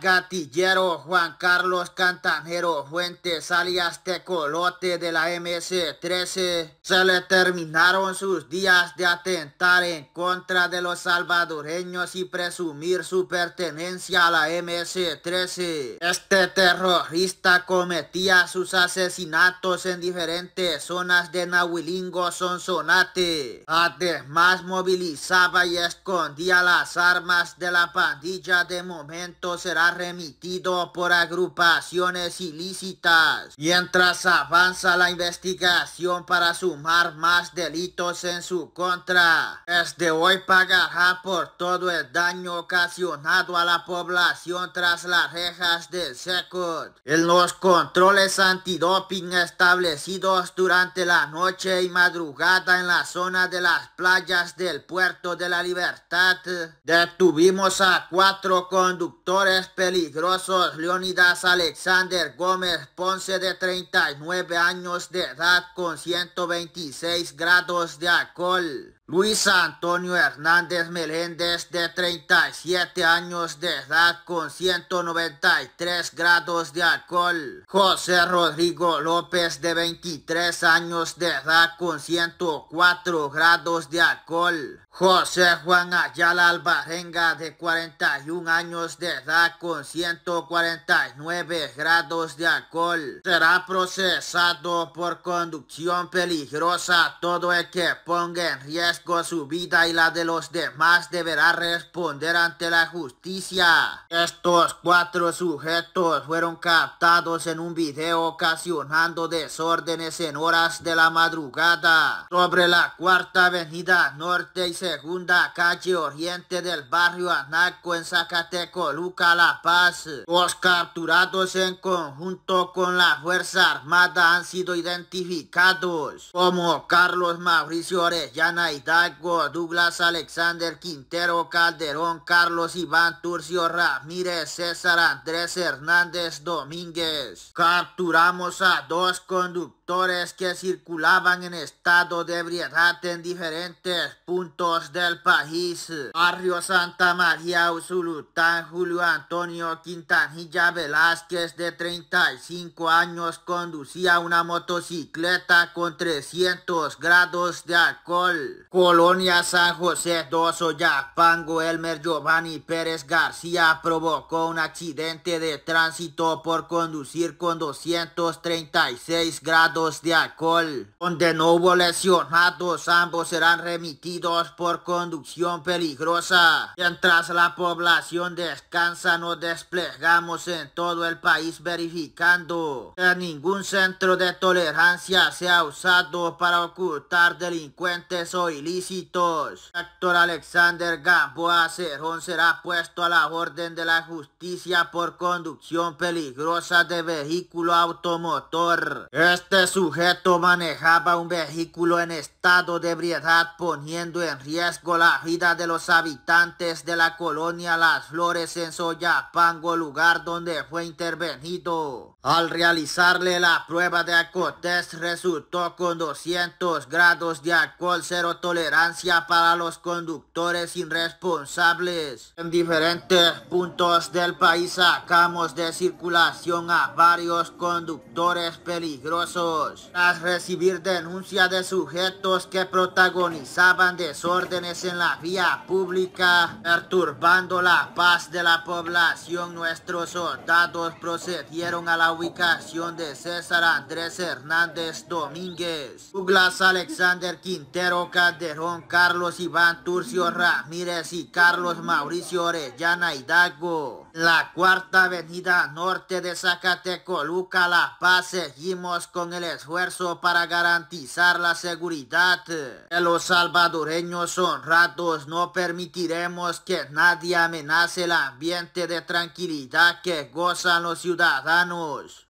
gatillero Juan Carlos Cantanero Fuentes alias Tecolote de la MS-13 se le terminaron sus días de atentar en contra de los salvadoreños y presumir su pertenencia a la MS-13. Este terrorista cometía sus asesinatos en diferentes zonas de Nahuilingo Sonsonate. Además movilizaba y escondía las armas de la pandilla de momentos será remitido por agrupaciones ilícitas, mientras avanza la investigación para sumar más delitos en su contra. Desde hoy pagará por todo el daño ocasionado a la población tras las rejas del SECOD. En los controles antidoping establecidos durante la noche y madrugada en la zona de las playas del puerto de la libertad, detuvimos a cuatro conductores peligrosos, Leonidas Alexander Gómez Ponce de 39 años de edad con 126 grados de alcohol. Luis Antonio Hernández Meléndez, de 37 años de edad, con 193 grados de alcohol. José Rodrigo López, de 23 años de edad, con 104 grados de alcohol. José Juan Ayala Albarrenga, de 41 años de edad, con 149 grados de alcohol. Será procesado por conducción peligrosa todo el que ponga en riesgo con su vida y la de los demás deberá responder ante la justicia. Estos cuatro sujetos fueron captados en un video ocasionando desórdenes en horas de la madrugada sobre la cuarta avenida norte y segunda calle oriente del barrio Anaco en Zacatecoluca, La Paz. Los capturados en conjunto con la Fuerza Armada han sido identificados como Carlos Mauricio Orellana y Douglas Alexander Quintero, Calderón, Carlos Iván Turcio Ramírez, César Andrés Hernández Domínguez. Capturamos a dos conductores que circulaban en estado de ebriedad en diferentes puntos del país. Barrio Santa María, Usulután, Julio Antonio Quintanilla Velázquez de 35 años conducía una motocicleta con 300 grados de alcohol. Polonia San José Doso Pango, Elmer Giovanni Pérez García provocó un accidente de tránsito por conducir con 236 grados de alcohol, donde no hubo lesionados, ambos serán remitidos por conducción peligrosa. Mientras la población descansa, nos desplegamos en todo el país verificando que ningún centro de tolerancia sea usado para ocultar delincuentes o ilícitos. actor Alexander Gamboa Cerrón será puesto a la orden de la justicia por conducción peligrosa de vehículo automotor. Este sujeto manejaba un vehículo en estado de ebriedad poniendo en riesgo la vida de los habitantes de la colonia Las Flores en Soyapango, lugar donde fue intervenido. Al realizarle la prueba de alcohol resultó con 200 grados de alcohol 0 tolerancia para los conductores irresponsables. En diferentes puntos del país sacamos de circulación a varios conductores peligrosos. Tras recibir denuncia de sujetos que protagonizaban desórdenes en la vía pública, perturbando la paz de la población, nuestros soldados procedieron a la ubicación de César Andrés Hernández Domínguez, Douglas Alexander Quintero Cad Carlos Iván Turcio Ramírez y Carlos Mauricio Orellana Hidalgo. La cuarta avenida norte de Zacatecoluca, La Paz, seguimos con el esfuerzo para garantizar la seguridad. los salvadoreños honrados no permitiremos que nadie amenace el ambiente de tranquilidad que gozan los ciudadanos.